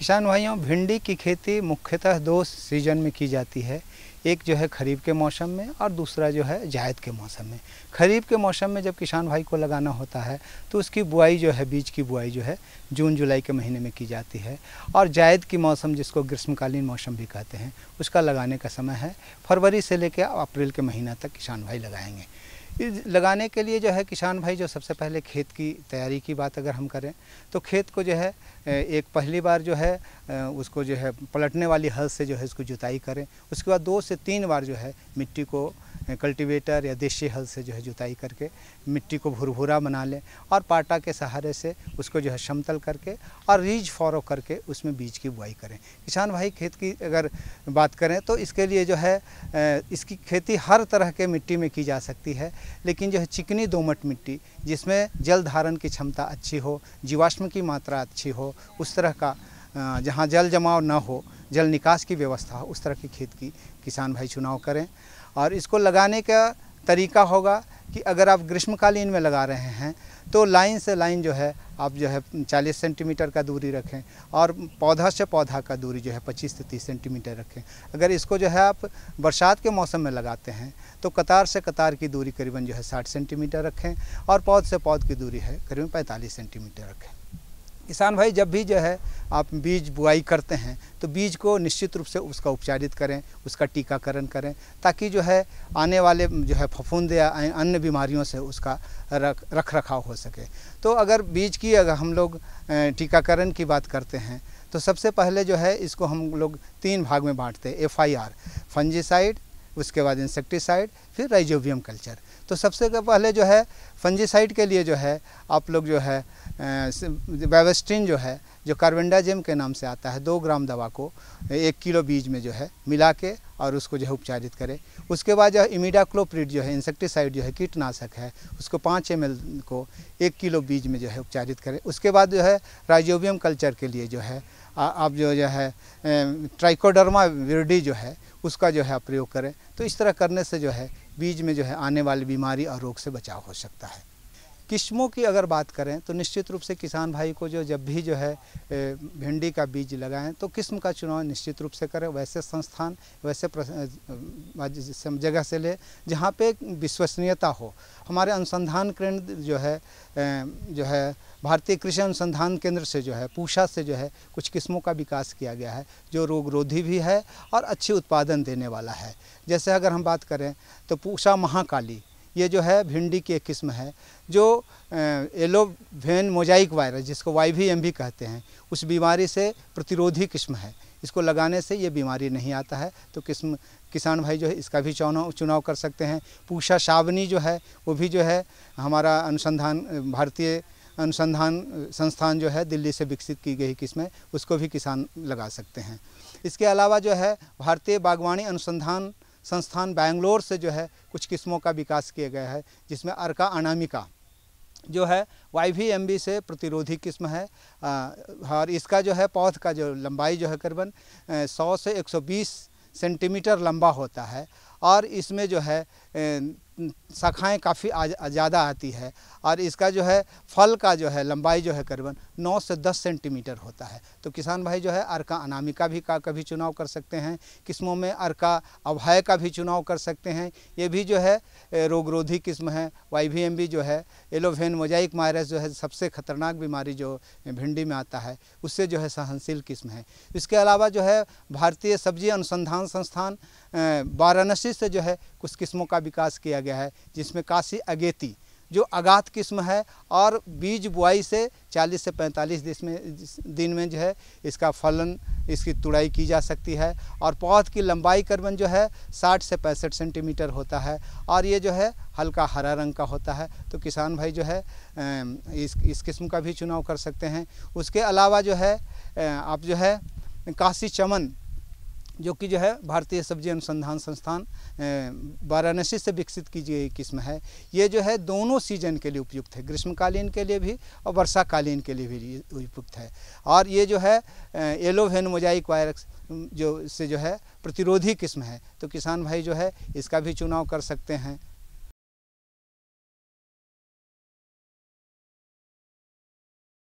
किसान भाइयों भिंडी की खेती मुख्यतः दो सीजन में की जाती है एक जो है खरीफ के मौसम में और दूसरा जो है जायद के मौसम में खरीफ के मौसम में जब किसान भाई को लगाना होता है तो उसकी बुआई जो है बीज की बुआई जो है जून जुलाई के महीने में की जाती है और जायद की मौसम जिसको ग्रीष्मकालीन मौसम भी कहते हैं उसका लगाने का समय है फरवरी से लेकर अप्रैल के महीना तक किसान भाई लगाएंगे लगाने के लिए जो है किसान भाई जो सबसे पहले खेत की तैयारी की बात अगर हम करें तो खेत को जो है एक पहली बार जो है उसको जो है पलटने वाली हल से जो है इसको जुताई करें उसके बाद दो से तीन बार जो है मिट्टी को कल्टीवेटर या देशी हल से जो है जुताई करके मिट्टी को भुरभुरा बना लें और पाटा के सहारे से उसको जो है समतल करके और रीज फॉरो करके उसमें बीज की बुआई करें किसान भाई खेत की अगर बात करें तो इसके लिए जो है इसकी खेती हर तरह के मिट्टी में की जा सकती है लेकिन जो है चिकनी दोमट मिट्टी जिसमें जल धारण की क्षमता अच्छी हो जीवाश्म की मात्रा अच्छी हो उस तरह का जहाँ जल जमाव न हो जल निकास की व्यवस्था हो उस तरह की खेत की किसान भाई चुनाव करें और इसको लगाने का तरीका होगा कि अगर आप ग्रीष्मकालीन में लगा रहे हैं तो लाइन से लाइन जो है आप जो है 40 सेंटीमीटर का दूरी रखें और पौधा से पौधा का दूरी जो है 25 से 30 सेंटीमीटर रखें अगर इसको जो है आप बरसात के मौसम में लगाते हैं तो कतार से कतार की दूरी करीबन जो है 60 सेंटीमीटर रखें और पौध से पौध की दूरी है करीबन 45 सेंटीमीटर रखें किसान भाई जब भी जो है आप बीज बुआई करते हैं तो बीज को निश्चित रूप से उसका उपचारित करें उसका टीकाकरण करें ताकि जो है आने वाले जो है फफूंद या अन्य बीमारियों से उसका रख रख रखाव हो सके तो अगर बीज की अगर हम लोग टीकाकरण की बात करते हैं तो सबसे पहले जो है इसको हम लोग तीन भाग में बांटते हैं एफ आई आर फंजीसाइड उसके बाद इंसेक्टिसाइड फिर राइजोबियम कल्चर तो सबसे पहले जो है फंजीसाइड के लिए जो है आप लोग जो है वेवेस्टिन जो है जो कार्बेंडाजिम के नाम से आता है दो ग्राम दवा को एक किलो बीज में जो है मिला के और उसको जो है उपचारित करें उसके बाद जो है इमिडाक्लोप्रिड जो है इंसेक्टिसाइड जो है कीटनाशक है उसको पाँच एम को एक किलो बीज में जो है उपचारित करें उसके बाद जो है राइजोबियम कल्चर के लिए जो है आप जो जो है ट्राइकोडर्मा विरडी जो है उसका जो है प्रयोग करें तो इस तरह करने से जो है बीज में जो है आने वाली बीमारी और रोग से बचाव हो सकता है किस्मों की अगर बात करें तो निश्चित रूप से किसान भाई को जो जब भी जो है भिंडी का बीज लगाएं तो किस्म का चुनाव निश्चित रूप से करें वैसे संस्थान वैसे जगह से ले जहाँ पे विश्वसनीयता हो हमारे अनुसंधान केंद्र जो है जो है भारतीय कृषि अनुसंधान केंद्र से जो है पूषा से जो है कुछ किस्मों का विकास किया गया है जो रोग रोधी भी है और अच्छी उत्पादन देने वाला है जैसे अगर हम बात करें तो पूषा महाकाली ये जो है भिंडी की एक किस्म है जो येलो वेन मोजाइक वायरस जिसको वाई भी एम भी कहते हैं उस बीमारी से प्रतिरोधी किस्म है इसको लगाने से ये बीमारी नहीं आता है तो किस्म किसान भाई जो है इसका भी चुनाव चुनाव कर सकते हैं पूषा शावनी जो है वो भी जो है हमारा अनुसंधान भारतीय अनुसंधान संस्थान जो है दिल्ली से विकसित की गई किस्में उसको भी किसान लगा सकते हैं इसके अलावा जो है भारतीय बागवानी अनुसंधान संस्थान बैंगलोर से जो है कुछ किस्मों का विकास किया गया है जिसमें अर्का अनामिका जो है वाई वी एम बी से प्रतिरोधी किस्म है और इसका जो है पौध का जो लंबाई जो है करीबन सौ से 120 सेंटीमीटर लंबा होता है और इसमें जो है शाखाएँ काफ़ी ज़्यादा आती है और इसका जो है फल का जो है लंबाई जो है करीबन 9 से 10 सेंटीमीटर होता है तो किसान भाई जो है अर्का अनामिका भी का कभी चुनाव कर सकते हैं किस्मों में अर्का अभय का भी चुनाव कर सकते हैं ये भी जो है रोगरोधी किस्म है वाई जो है एलोवेन मोजाइक वायरस जो है सबसे खतरनाक बीमारी जो भिंडी में आता है उससे जो है सहनशील किस्म है इसके अलावा जो है भारतीय सब्जी अनुसंधान संस्थान वाराणसी काशी से जो है कुछ किस्मों का विकास किया गया है जिसमें काशी अगेती जो अगात किस्म है और बीज बुआई से 40 से 45 दिन में दिन में जो है इसका फलन इसकी तुड़ाई की जा सकती है और पौध की लंबाई करबन जो है 60 से पैंसठ सेंटीमीटर होता है और ये जो है हल्का हरा रंग का होता है तो किसान भाई जो है इस इस किस्म का भी चुनाव कर सकते हैं उसके अलावा जो है आप जो है काशी चमन जो कि जो है भारतीय सब्जी अनुसंधान संस्थान वाराणसी से विकसित की गई किस्म है ये जो है दोनों सीजन के लिए उपयुक्त है ग्रीष्मकालीन के लिए भी और वर्षाकालीन के लिए भी उपयुक्त है और ये जो है एलोवेन मोजाइक वायरस जो से जो है प्रतिरोधी किस्म है तो किसान भाई जो है इसका भी चुनाव कर सकते हैं